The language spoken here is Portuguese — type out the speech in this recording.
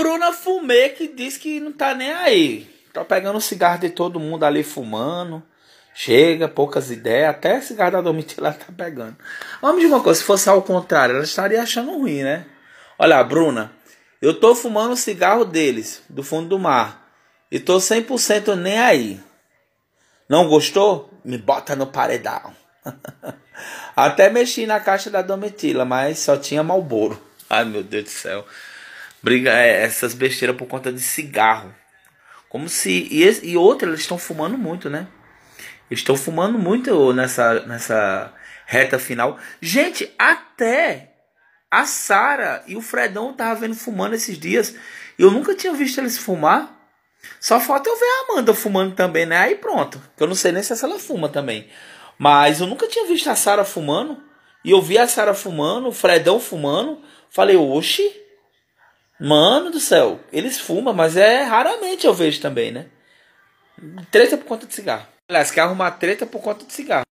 Bruna Fumê que diz que não tá nem aí. Tá pegando o cigarro de todo mundo ali fumando. Chega, poucas ideias. Até cigarro da Domitila ela tá pegando. Vamos de uma coisa, se fosse ao contrário, ela estaria achando ruim, né? Olha, Bruna, eu tô fumando o cigarro deles, do fundo do mar. E tô 100% nem aí. Não gostou? Me bota no paredão. Até mexi na caixa da Domitila, mas só tinha malboro. Ai, meu Deus do céu briga é, essas besteiras por conta de cigarro. Como se. E, e outra, eles estão fumando muito, né? Estão fumando muito nessa, nessa reta final. Gente, até a Sara e o Fredão tava vendo fumando esses dias. Eu nunca tinha visto eles fumar. Só falta eu ver a Amanda fumando também, né? Aí pronto. que Eu não sei nem se ela fuma também. Mas eu nunca tinha visto a Sara fumando. E eu vi a Sara fumando, o Fredão fumando. Falei, oxe, Mano do céu, eles fumam, mas é raramente eu vejo também, né? Treta por conta de cigarro. Aliás, quer arrumar treta por conta de cigarro.